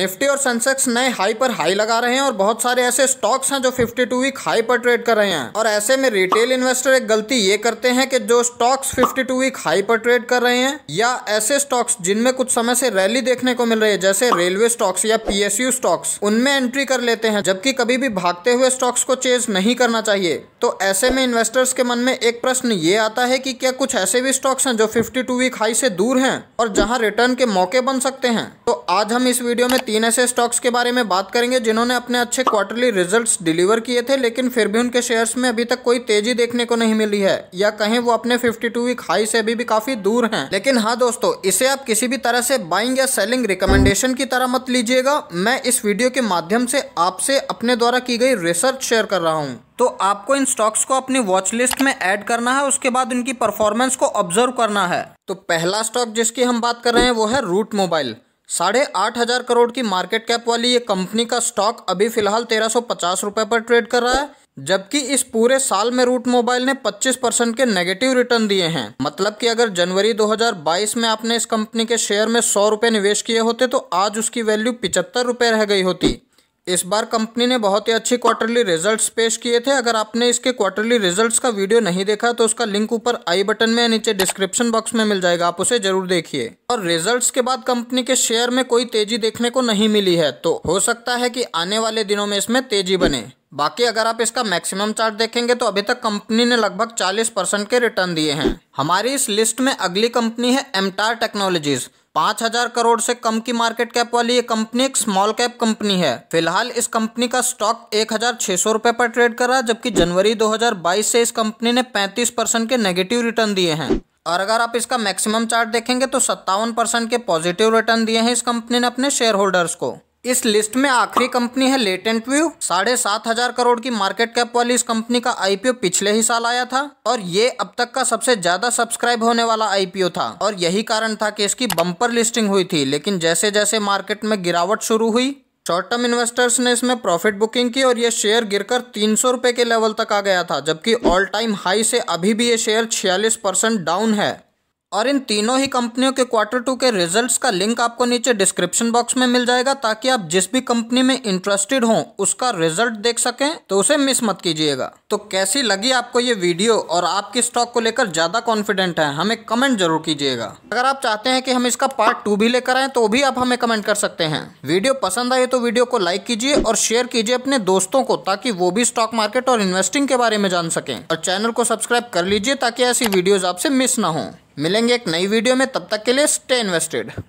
Nifty और Sensex नए high पर हाई लगा रहे हैं और बहुत सारे ऐसे स्टॉक्स हैं जो 52 वीक हाई पर ट्रेड कर रहे हैं और ऐसे में रिटेल इन्वेस्टर एक गलती ये करते हैं कि जो स्टॉक्स 52 वीक हाई पर ट्रेड कर रहे हैं या ऐसे स्टॉक्स जिनमें कुछ समय से रैली देखने को मिल रही है जैसे रेलवे स्टॉक्स या पी स्टॉक्स उनमें एंट्री कर लेते हैं जबकि कभी भी भागते हुए स्टॉक्स को चेज नहीं करना चाहिए तो ऐसे में इन्वेस्टर्स के मन में एक प्रश्न ये आता है की क्या कुछ ऐसे भी स्टॉक्स है जो फिफ्टी वीक हाई से दूर है और जहाँ रिटर्न के मौके बन सकते हैं तो आज हम इस वीडियो में तीन ऐसे स्टॉक्स के बारे में बात करेंगे जिन्होंने अपने अच्छे क्वार्टरली रिजल्ट्स डिलीवर किए थे लेकिन फिर भी उनके शेयर्स में अभी तक कोई तेजी देखने को नहीं मिली है या कहें वो अपने 52 वीक हाई से अभी भी काफी दूर हैं लेकिन हाँ दोस्तों इसे आप किसी भी तरह से बाइंग या सेलिंग रिकमेंडेशन की तरह मत लीजिएगा मैं इस वीडियो के माध्यम से आपसे अपने द्वारा की गई रिसर्च शेयर कर रहा हूँ तो आपको इन स्टॉक्स को अपनी वॉच लिस्ट में ऐड करना है उसके बाद उनकी परफॉर्मेंस को ऑब्जर्व करना है तो पहला स्टॉक जिसकी हम बात कर रहे हैं वो है रूट मोबाइल साढ़े आठ हज़ार करोड़ की मार्केट कैप वाली ये कंपनी का स्टॉक अभी फिलहाल तेरह सौ पचास रुपए पर ट्रेड कर रहा है जबकि इस पूरे साल में रूट मोबाइल ने 25 परसेंट के नेगेटिव रिटर्न दिए हैं मतलब कि अगर जनवरी 2022 में आपने इस कंपनी के शेयर में सौ रुपए निवेश किए होते तो आज उसकी वैल्यू पिचहत्तर रुपए रह गई होती इस बार कंपनी ने बहुत ही अच्छे क्वार्टरली रिजल्ट्स पेश किए थे अगर आपने इसके क्वार्टरली रिजल्ट्स का वीडियो नहीं देखा तो उसका लिंक ऊपर आई बटन में नीचे डिस्क्रिप्शन बॉक्स में मिल जाएगा आप उसे जरूर देखिए और रिजल्ट्स के बाद कंपनी के शेयर में कोई तेजी देखने को नहीं मिली है तो हो सकता है की आने वाले दिनों में इसमें तेजी बने बाकी अगर आप इसका मैक्सिमम चार्ट देखेंगे तो अभी तक कंपनी ने लगभग 40 परसेंट के रिटर्न दिए हैं हमारी इस लिस्ट में अगली कंपनी है एमटार टेक्नोलॉजीज़ पाँच हजार करोड़ से कम की मार्केट कैप वाली ये कंपनी एक स्मॉल कैप कंपनी है फिलहाल इस कंपनी का स्टॉक एक हजार छह सौ रुपए पर ट्रेड कर रहा है जबकि जनवरी 2022 से इस कंपनी ने 35 परसेंट के नेगेटिव रिटर्न दिए हैं और अगर आप इसका मैक्सिमम चार्ट देखेंगे तो सत्तावन परसेंट के पॉजिटिव रिटर्न दिए हैं इस कंपनी ने अपने शेयर होल्डर्स को इस लिस्ट में आखिरी कंपनी है लेटेंट व्यू साढ़े सात हजार करोड़ की मार्केट कैप वाली इस कंपनी का आईपीओ पिछले ही साल आया था और ये अब तक का सबसे ज्यादा सब्सक्राइब होने वाला आईपीओ था और यही कारण था कि इसकी बम्पर लिस्टिंग हुई थी लेकिन जैसे जैसे मार्केट में गिरावट शुरू हुई शॉर्ट टर्म इन्वेस्टर्स ने इसमें प्रॉफिट बुकिंग की और ये शेयर गिरकर तीन सौ के लेवल तक आ गया था जबकि ऑल टाइम हाई से अभी भी ये शेयर छियालीस परसेंट डाउन है और इन तीनों ही कंपनियों के क्वार्टर टू के रिजल्ट्स का लिंक आपको नीचे डिस्क्रिप्शन बॉक्स में मिल जाएगा ताकि आप जिस भी कंपनी में इंटरेस्टेड हो उसका रिजल्ट देख सकें तो उसे मिस मत कीजिएगा तो कैसी लगी आपको ये वीडियो और आप किस स्टॉक को लेकर ज़्यादा कॉन्फिडेंट हैं हमें कमेंट जरूर कीजिएगा अगर आप चाहते हैं कि हम इसका पार्ट टू भी लेकर आए तो भी आप हमें कमेंट कर सकते हैं वीडियो पसंद आए तो वीडियो को लाइक कीजिए और शेयर कीजिए अपने दोस्तों को ताकि वो भी स्टॉक मार्केट और इन्वेस्टिंग के बारे में जान सकें और चैनल को सब्सक्राइब कर लीजिए ताकि ऐसी वीडियोज आपसे मिस ना हो मिलेंगे एक नई वीडियो में तब तक के लिए स्टे इन्वेस्टेड